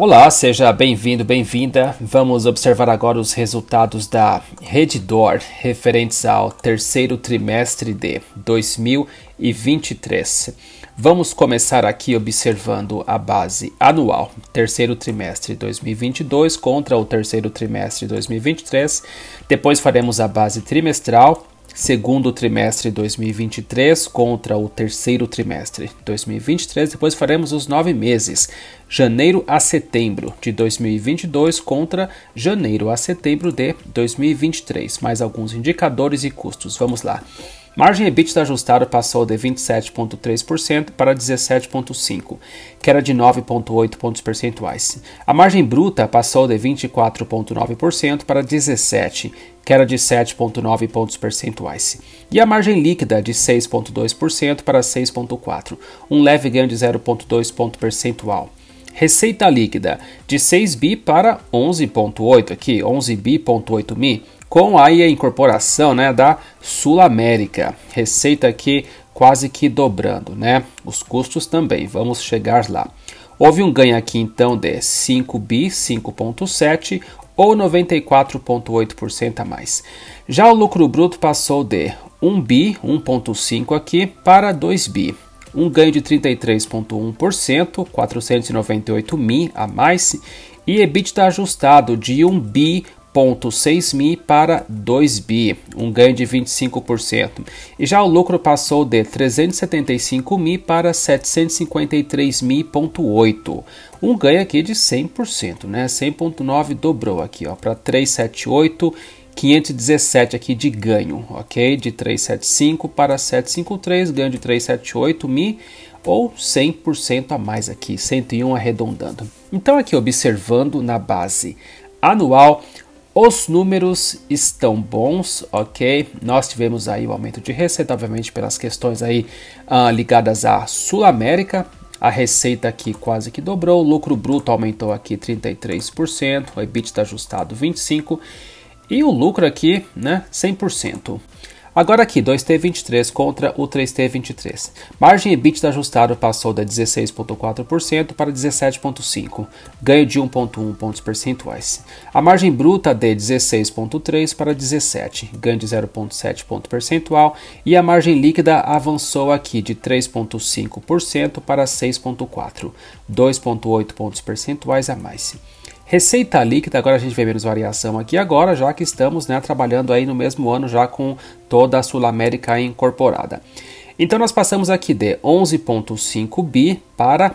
Olá, seja bem-vindo, bem-vinda. Vamos observar agora os resultados da Reddor referentes ao terceiro trimestre de 2023. Vamos começar aqui observando a base anual, terceiro trimestre 2022 contra o terceiro trimestre 2023. Depois faremos a base trimestral segundo trimestre 2023 contra o terceiro trimestre 2023. Depois faremos os nove meses, janeiro a setembro de 2022 contra janeiro a setembro de 2023. Mais alguns indicadores e custos. Vamos lá. Margem EBITDA ajustada passou de 27,3% para 17,5%, que era de 9,8 pontos percentuais. A margem bruta passou de 24,9% para 17%, que era de 7,9 pontos percentuais, e a margem líquida de 6,2% para 6,4%, um leve ganho de 0,2 ponto percentual. Receita líquida de 6 bi para 11,8 aqui, 11 bi.8 mi, com a incorporação né, da Sul América. Receita aqui quase que dobrando, né? Os custos também, vamos chegar lá. Houve um ganho aqui então de 5 bi, 5.7 ou 94.8% a mais. Já o lucro bruto passou de 1 bi, 1.5 aqui para 2 bi, um ganho de 33.1%, 498 mil a mais, e EBITDA ajustado de 1 bi 1,6 mi para 2 bi, um ganho de 25%. E já o lucro passou de 375 mi para 753 mi.8, um ganho aqui de 100%, né? 100.9 dobrou aqui, ó, para 378 517 aqui de ganho, ok? De 375 para 753, ganho de 378 mi ou 100% a mais aqui, 101 arredondando. Então aqui observando na base anual, os números estão bons, ok? Nós tivemos aí o um aumento de receita, obviamente pelas questões aí uh, ligadas à Sul América. A receita aqui quase que dobrou, o lucro bruto aumentou aqui 33%, o EBITDA ajustado 25% e o lucro aqui, né, 100%. Agora aqui, 2T23 contra o 3T23. Margem EBITDA ajustado passou da 16,4% para 17,5%, ganho de 1,1 pontos percentuais. A margem bruta de 16,3% para 17%, ganho de 0,7 ponto percentual. E a margem líquida avançou aqui de 3,5% para 6,4%, 2,8 pontos percentuais a mais. Receita líquida, agora a gente vê menos variação aqui agora, já que estamos né, trabalhando aí no mesmo ano já com toda a Sul América incorporada. Então nós passamos aqui de 11.5 bi para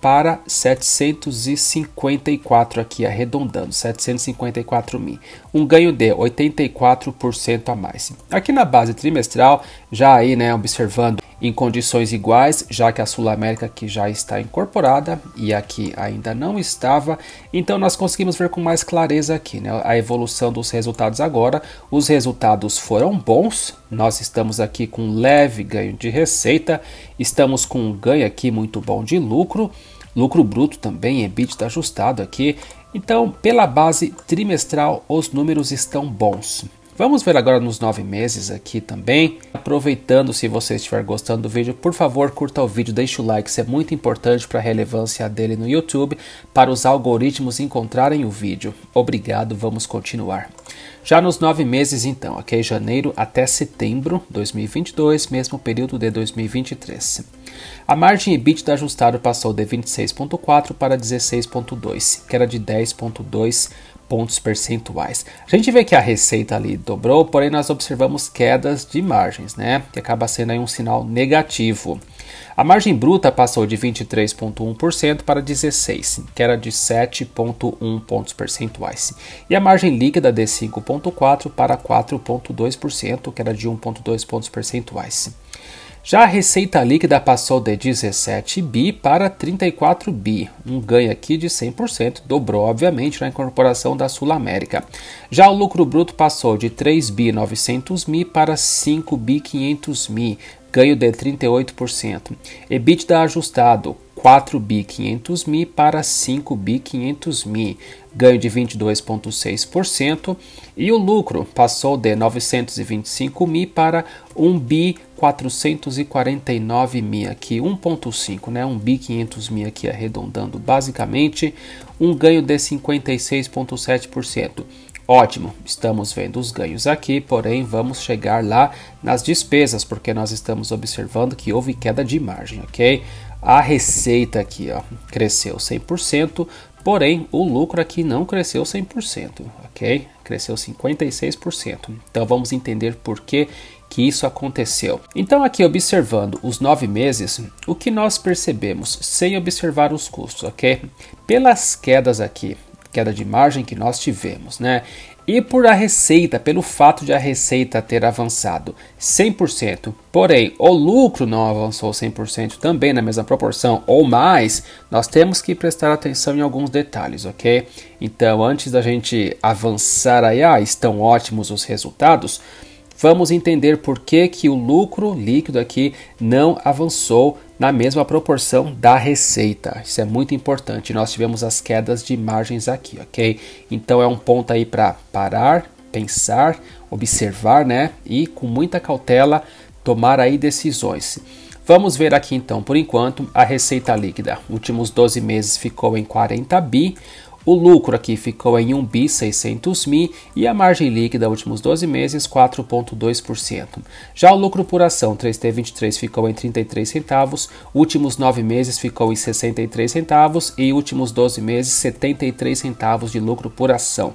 para 754 aqui arredondando 754 mil um ganho de 84% a mais aqui na base trimestral já aí né observando em condições iguais, já que a Sul América que já está incorporada e aqui ainda não estava, então nós conseguimos ver com mais clareza aqui né, a evolução dos resultados agora. Os resultados foram bons, nós estamos aqui com leve ganho de receita, estamos com um ganho aqui muito bom de lucro, lucro bruto também, EBITDA ajustado aqui. Então, pela base trimestral, os números estão bons. Vamos ver agora nos nove meses aqui também. Aproveitando, se você estiver gostando do vídeo, por favor, curta o vídeo, deixe o like, isso é muito importante para a relevância dele no YouTube, para os algoritmos encontrarem o vídeo. Obrigado, vamos continuar. Já nos nove meses, então, ok? Janeiro até setembro 2022, mesmo período de 2023. A margem EBITDA ajustada passou de 26,4 para 16,2, que era de 10,2 pontos percentuais. A gente vê que a receita ali dobrou, porém nós observamos quedas de margens, né? Que acaba sendo aí um sinal negativo. A margem bruta passou de 23,1% para 16%, que era de 7,1 pontos percentuais. E a margem líquida de 5,4% para 4,2%, que era de 1,2 pontos percentuais. Já a receita líquida passou de 17 bi para 34 bi, um ganho aqui de 100%, dobrou obviamente na incorporação da Sul América. Já o lucro bruto passou de 3 bi 900 mil para 5 bi 500 mil, ganho de 38%. EBITDA ajustado 4 bi 500 mil para 5 bi 500 mil, ganho de 22.6% e o lucro passou de 925 mil para 1 bi 449 mi aqui, 1.5, né? 1 bi 500 mi aqui arredondando, basicamente um ganho de 56.7%. Ótimo, estamos vendo os ganhos aqui, porém vamos chegar lá nas despesas, porque nós estamos observando que houve queda de margem, ok? A receita aqui ó, cresceu 100%, porém o lucro aqui não cresceu 100%, ok? Cresceu 56%. Então vamos entender por que que isso aconteceu. Então, aqui observando os nove meses, o que nós percebemos sem observar os custos, ok? Pelas quedas aqui, queda de margem que nós tivemos, né? E por a receita, pelo fato de a receita ter avançado 100%, porém o lucro não avançou 100% também na mesma proporção ou mais, nós temos que prestar atenção em alguns detalhes, ok? Então, antes da gente avançar aí, ah, estão ótimos os resultados, vamos entender por que, que o lucro líquido aqui não avançou na mesma proporção da receita. Isso é muito importante. Nós tivemos as quedas de margens aqui, ok? Então é um ponto aí para parar, pensar, observar, né? E com muita cautela tomar aí decisões. Vamos ver aqui então, por enquanto, a receita líquida. Últimos 12 meses ficou em 40 bi, o lucro aqui ficou em 1 bi 600 mil e a margem líquida últimos 12 meses 4,2%. Já o lucro por ação 3T23 ficou em 33 centavos, últimos 9 meses ficou em 63 centavos e últimos 12 meses 73 centavos de lucro por ação.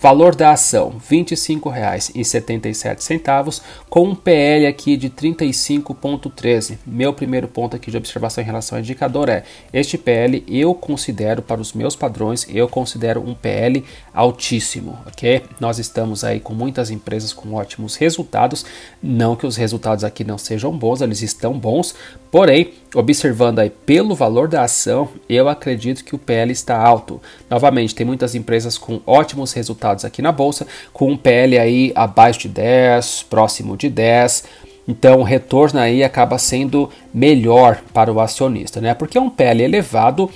Valor da ação R$ 25,77, com um PL aqui de 35,13. Meu primeiro ponto aqui de observação em relação ao indicador é: este PL eu considero, para os meus padrões, eu considero um PL altíssimo, ok? Nós estamos aí com muitas empresas com ótimos resultados. Não que os resultados aqui não sejam bons, eles estão bons, porém observando aí pelo valor da ação, eu acredito que o PL está alto. Novamente, tem muitas empresas com ótimos resultados aqui na bolsa, com um PL aí abaixo de 10, próximo de 10. Então, o retorno aí acaba sendo melhor para o acionista, né? Porque é um PL elevado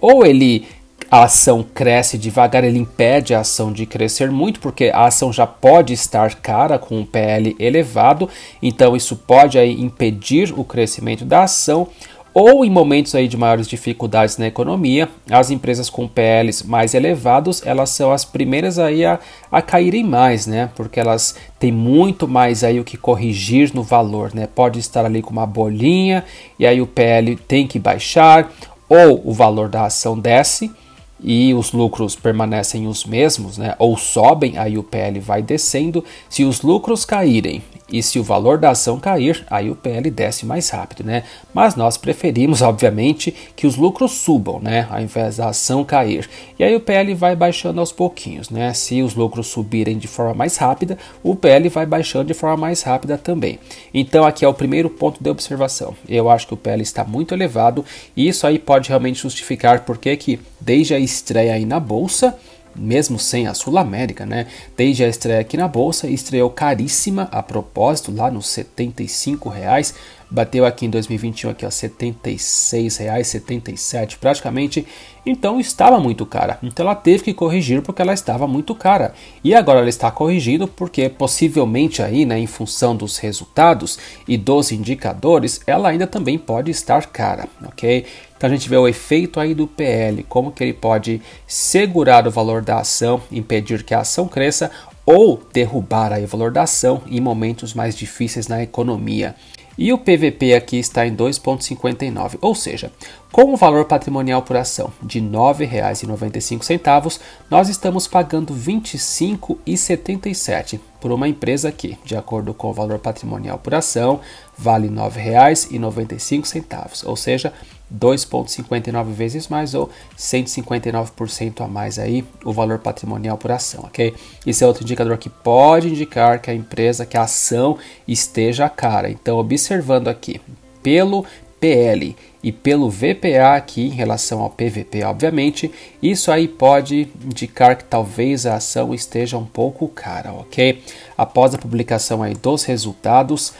ou ele a ação cresce devagar, ele impede a ação de crescer muito, porque a ação já pode estar cara com um PL elevado, então isso pode aí impedir o crescimento da ação. Ou em momentos aí de maiores dificuldades na economia, as empresas com PLs mais elevados, elas são as primeiras aí a, a caírem mais, né? Porque elas têm muito mais aí o que corrigir no valor, né? Pode estar ali com uma bolinha e aí o PL tem que baixar, ou o valor da ação desce, e os lucros permanecem os mesmos, né, ou sobem, aí o PL vai descendo. Se os lucros caírem e se o valor da ação cair, aí o PL desce mais rápido, né? Mas nós preferimos, obviamente, que os lucros subam, né? Ao invés da ação cair. E aí o PL vai baixando aos pouquinhos, né? Se os lucros subirem de forma mais rápida, o PL vai baixando de forma mais rápida também. Então aqui é o primeiro ponto de observação. Eu acho que o PL está muito elevado e isso aí pode realmente justificar porque que desde a estreia aí na bolsa mesmo sem a Sul América, né? Desde a estreia aqui na bolsa, estreou caríssima a propósito lá nos R$ 75 reais bateu aqui em 2021 aqui, ó, 76 reais, 77 praticamente. Então estava muito cara. Então ela teve que corrigir porque ela estava muito cara. E agora ela está corrigindo porque possivelmente aí, né, em função dos resultados e dos indicadores, ela ainda também pode estar cara, ok? Então a gente vê o efeito aí do PL, como que ele pode segurar o valor da ação, impedir que a ação cresça ou derrubar aí o valor da ação em momentos mais difíceis na economia. E o PVP aqui está em 2,59, ou seja, com o valor patrimonial por ação de R$ 9,95, nós estamos pagando R$ 25,77 por uma empresa que, de acordo com o valor patrimonial por ação, vale R$ 9,95, ou seja, 2,59 vezes mais ou 159% a mais aí o valor patrimonial por ação, ok? Isso é outro indicador que pode indicar que a empresa, que a ação esteja cara. Então, observando aqui pelo PL. E pelo VPA aqui, em relação ao PVP, obviamente, isso aí pode indicar que talvez a ação esteja um pouco cara, ok? Após a publicação aí dos resultados,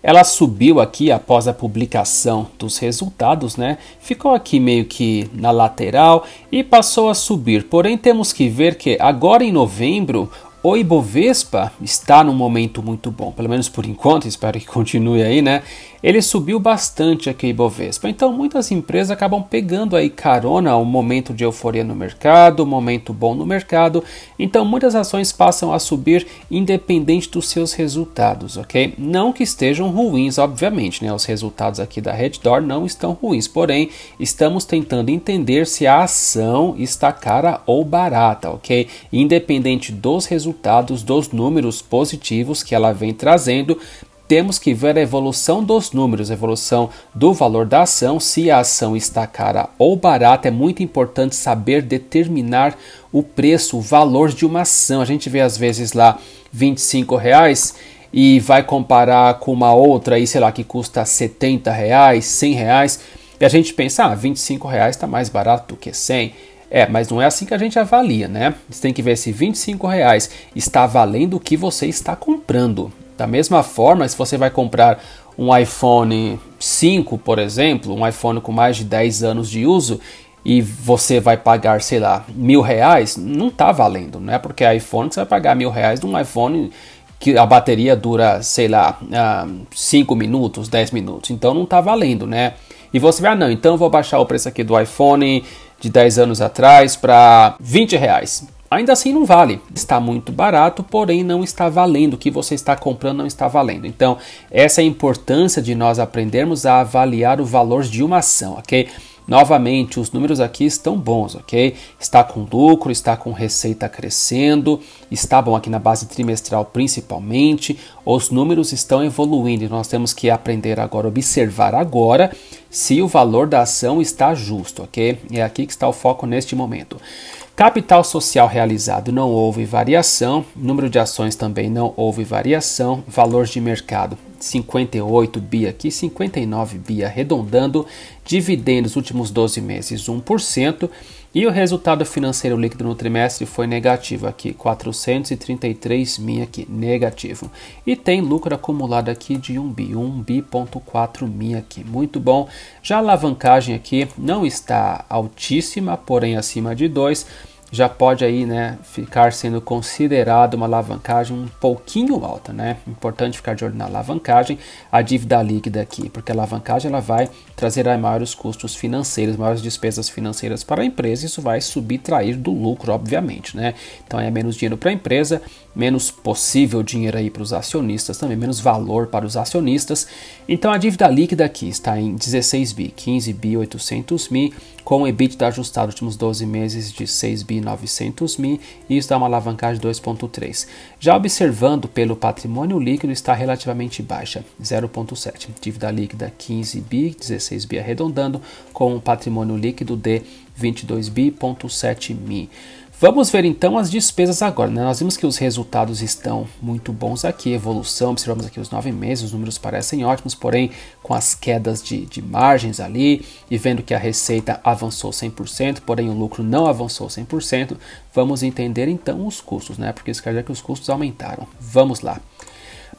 ela subiu aqui após a publicação dos resultados, né? Ficou aqui meio que na lateral e passou a subir. Porém, temos que ver que agora em novembro o Ibovespa está num momento muito bom, pelo menos por enquanto, espero que continue aí, né? ele subiu bastante aqui Bovespa. Então muitas empresas acabam pegando aí carona um momento de euforia no mercado, um momento bom no mercado. Então muitas ações passam a subir independente dos seus resultados, ok? Não que estejam ruins, obviamente, né? Os resultados aqui da Reddor não estão ruins, porém estamos tentando entender se a ação está cara ou barata, ok? Independente dos resultados, dos números positivos que ela vem trazendo, temos que ver a evolução dos números, a evolução do valor da ação, se a ação está cara ou barata, é muito importante saber determinar o preço, o valor de uma ação. A gente vê às vezes lá 25 reais e vai comparar com uma outra aí, sei lá, que custa 70 reais, 100 reais, e a gente pensa, ah, 25 reais está mais barato do que 100, é, mas não é assim que a gente avalia, né? Você tem que ver se 25 reais está valendo o que você está comprando. Da mesma forma, se você vai comprar um iPhone 5, por exemplo, um iPhone com mais de 10 anos de uso, e você vai pagar, sei lá, mil reais, não está valendo, não é porque iPhone você vai pagar mil reais de um iPhone que a bateria dura, sei lá, 5 ah, minutos, 10 minutos, então não está valendo, né? E você vai, ah, não, então vou baixar o preço aqui do iPhone de 10 anos atrás para 20 reais. Ainda assim não vale. Está muito barato, porém não está valendo. O que você está comprando não está valendo. Então, essa é a importância de nós aprendermos a avaliar o valor de uma ação, ok? Novamente, os números aqui estão bons, ok? Está com lucro, está com receita crescendo, está bom aqui na base trimestral principalmente. Os números estão evoluindo e nós temos que aprender agora, observar agora se o valor da ação está justo, ok? É aqui que está o foco neste momento. Capital social realizado não houve variação, número de ações também não houve variação, valores de mercado 58 bi aqui, 59 bi arredondando, dividendos últimos 12 meses 1%, e o resultado financeiro líquido no trimestre foi negativo aqui, 433 mil aqui, negativo. E tem lucro acumulado aqui de 1 bi, 1 bi.4 mil aqui, muito bom. Já a alavancagem aqui não está altíssima, porém acima de 2 já pode aí, né, ficar sendo considerado uma alavancagem um pouquinho alta, né? Importante ficar de olho na alavancagem, a dívida líquida aqui, porque a alavancagem ela vai trazer maiores custos financeiros, maiores despesas financeiras para a empresa, isso vai subtrair do lucro, obviamente, né? Então é menos dinheiro para a empresa, menos possível dinheiro aí para os acionistas também, menos valor para os acionistas. Então a dívida líquida aqui está em 16 bi, 15 bi, 800 mil, com o EBITDA ajustado últimos 12 meses de 6 bi 900 mil e isso dá uma alavancagem de 2,3. Já observando pelo patrimônio líquido está relativamente baixa, 0,7. Dívida líquida 15 bi, 16 bi arredondando, com um patrimônio líquido de 22 bi,7 mil. Vamos ver então as despesas agora. Né? Nós vimos que os resultados estão muito bons aqui, evolução, observamos aqui os nove meses, os números parecem ótimos, porém com as quedas de, de margens ali e vendo que a receita avançou 100%, porém o lucro não avançou 100%, vamos entender então os custos, né? porque isso quer dizer que os custos aumentaram. Vamos lá.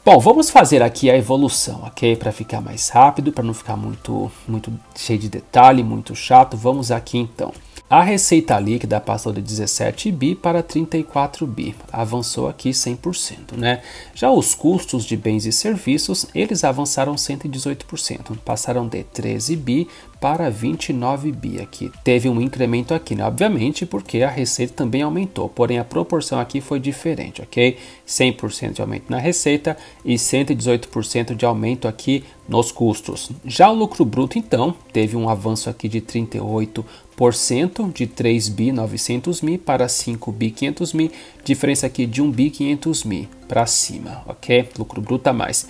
Bom, vamos fazer aqui a evolução, ok? Para ficar mais rápido, para não ficar muito, muito cheio de detalhe, muito chato, vamos aqui então. A receita líquida passou de 17 bi para 34 bi, avançou aqui 100%, né? Já os custos de bens e serviços, eles avançaram 118%, passaram de 13 bi para 29 bi aqui. Teve um incremento aqui, né? Obviamente, porque a receita também aumentou, porém a proporção aqui foi diferente, ok? 100% de aumento na receita e 118% de aumento aqui nos custos. Já o lucro bruto, então, teve um avanço aqui de 38%, por cento de 3 bi 900 mil para 5 bi 500 mil, diferença aqui de 1 bi 500 mil para cima, ok? Lucro bruto a mais.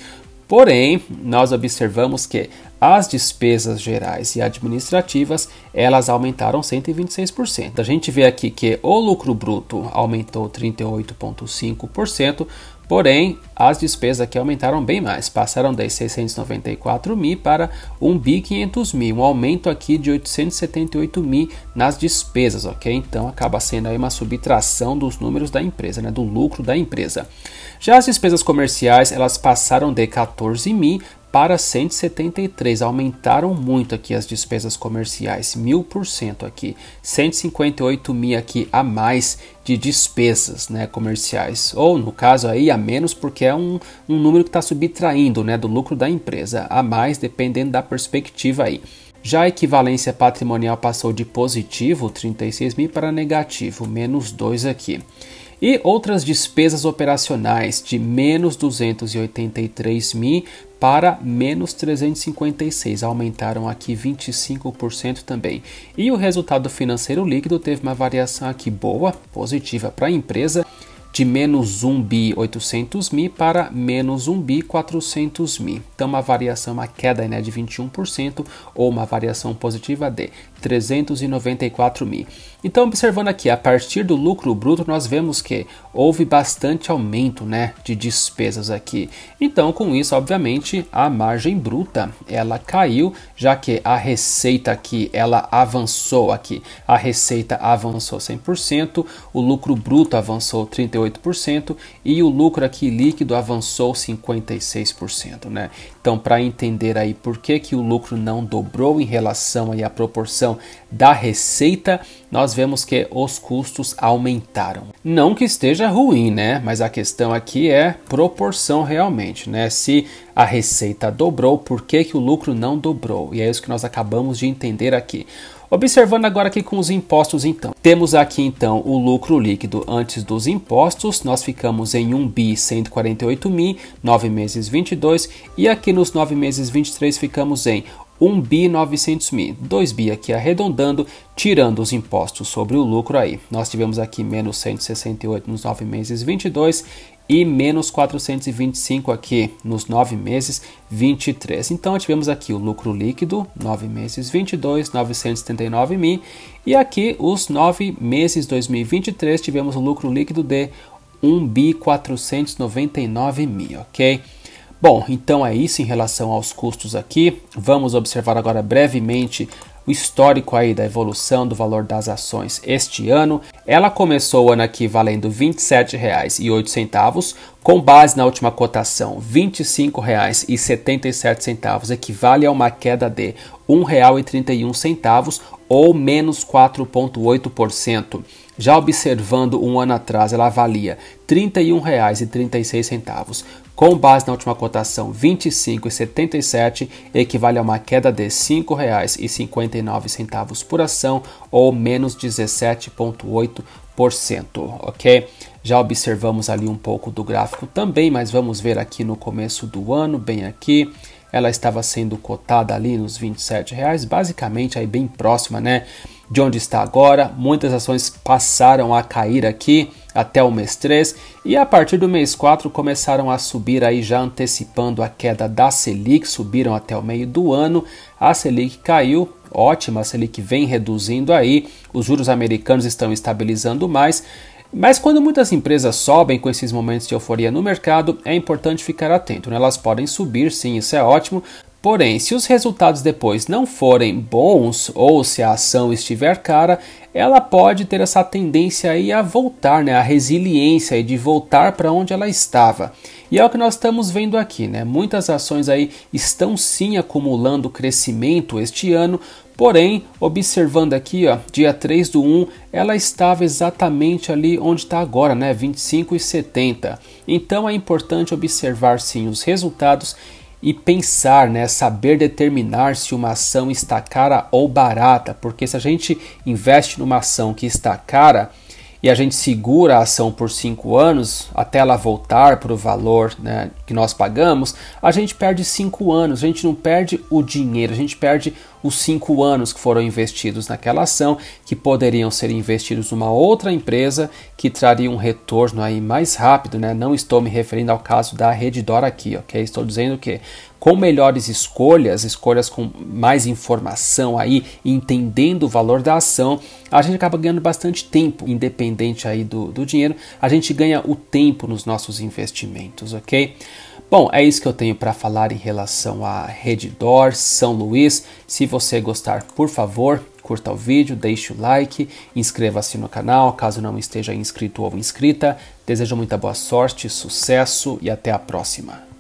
Porém, nós observamos que as despesas gerais e administrativas, elas aumentaram 126%. A gente vê aqui que o lucro bruto aumentou 38.5%, Porém, as despesas aqui aumentaram bem mais, passaram de 694 mil para 500 mil, um aumento aqui de 878 mil nas despesas, ok? Então acaba sendo aí uma subtração dos números da empresa, né, do lucro da empresa. Já as despesas comerciais, elas passaram de 14 mil para 173. Aumentaram muito aqui as despesas comerciais, mil por cento aqui, 158 mil aqui a mais de despesas né, comerciais, ou no caso aí a menos, porque é um, um número que está subtraindo né, do lucro da empresa, a mais dependendo da perspectiva aí. Já a equivalência patrimonial passou de positivo 36 mil para negativo, menos 2 aqui e outras despesas operacionais de menos 283 mil para menos 356, aumentaram aqui 25% também. E o resultado financeiro líquido teve uma variação aqui boa, positiva para a empresa, de menos 1 bi 800 mil para menos 1 bi 400 mil. Então, uma variação, uma queda né, de 21% ou uma variação positiva de 394 mil. Então, observando aqui, a partir do lucro bruto, nós vemos que houve bastante aumento né, de despesas aqui. Então, com isso, obviamente, a margem bruta ela caiu, já que a receita aqui ela avançou aqui. A receita avançou 100%, o lucro bruto avançou 38 58% e o lucro aqui líquido avançou 56%, né? Então, para entender aí por que, que o lucro não dobrou em relação aí à proporção da receita, nós vemos que os custos aumentaram. Não que esteja ruim, né? Mas a questão aqui é proporção realmente, né? Se a receita dobrou, por que, que o lucro não dobrou? E é isso que nós acabamos de entender aqui. Observando agora aqui com os impostos então. Temos aqui então o lucro líquido antes dos impostos, nós ficamos em 1 bi 148 mil, 9 meses 22 e aqui nos 9 meses 23 ficamos em 1 bi 900 mil, 2 bi aqui arredondando, tirando os impostos sobre o lucro aí. Nós tivemos aqui menos 168 nos 9 meses 22 e menos 425 aqui nos 9 meses 23. Então tivemos aqui o lucro líquido, 9 meses 22, 979 mil e aqui os 9 meses 2023 tivemos um lucro líquido de 1 bi 499 mil, ok? Bom, então é isso em relação aos custos aqui. Vamos observar agora brevemente o histórico aí da evolução do valor das ações este ano. Ela começou o ano aqui valendo R$ 27,08, com base na última cotação R$ 25,77, equivale a uma queda de R$ 1,31 ou menos 4,8%. Já observando um ano atrás, ela valia R$ 31,36 com base na última cotação 25,77, equivale a uma queda de R$ 5,59 por ação ou menos 17,8%, ok? Já observamos ali um pouco do gráfico também, mas vamos ver aqui no começo do ano, bem aqui, ela estava sendo cotada ali nos 27 reais, basicamente aí bem próxima, né? de onde está agora. Muitas ações passaram a cair aqui até o mês 3 e a partir do mês 4 começaram a subir aí já antecipando a queda da Selic, subiram até o meio do ano. A Selic caiu, ótima, a Selic vem reduzindo aí, os juros americanos estão estabilizando mais. Mas quando muitas empresas sobem com esses momentos de euforia no mercado, é importante ficar atento. Né? Elas podem subir, sim, isso é ótimo, Porém, se os resultados depois não forem bons ou se a ação estiver cara, ela pode ter essa tendência aí a voltar, né, a resiliência e de voltar para onde ela estava. E é o que nós estamos vendo aqui, né? Muitas ações aí estão sim acumulando crescimento este ano, porém, observando aqui, ó, dia 3 do 1, ela estava exatamente ali onde está agora, né, 25 e Então é importante observar sim os resultados e pensar, né? saber determinar se uma ação está cara ou barata, porque se a gente investe numa ação que está cara e a gente segura a ação por cinco anos até ela voltar para o valor né, que nós pagamos, a gente perde cinco anos, a gente não perde o dinheiro, a gente perde os cinco anos que foram investidos naquela ação, que poderiam ser investidos numa outra empresa que traria um retorno aí mais rápido, né? Não estou me referindo ao caso da Redditor aqui, ok? Estou dizendo que com melhores escolhas, escolhas com mais informação aí, entendendo o valor da ação, a gente acaba ganhando bastante tempo, independente aí do, do dinheiro, a gente ganha o tempo nos nossos investimentos, ok? Bom, é isso que eu tenho para falar em relação à Reddor São Luís. Se você gostar, por favor, curta o vídeo, deixe o like, inscreva-se no canal caso não esteja inscrito ou inscrita. Desejo muita boa sorte, sucesso e até a próxima.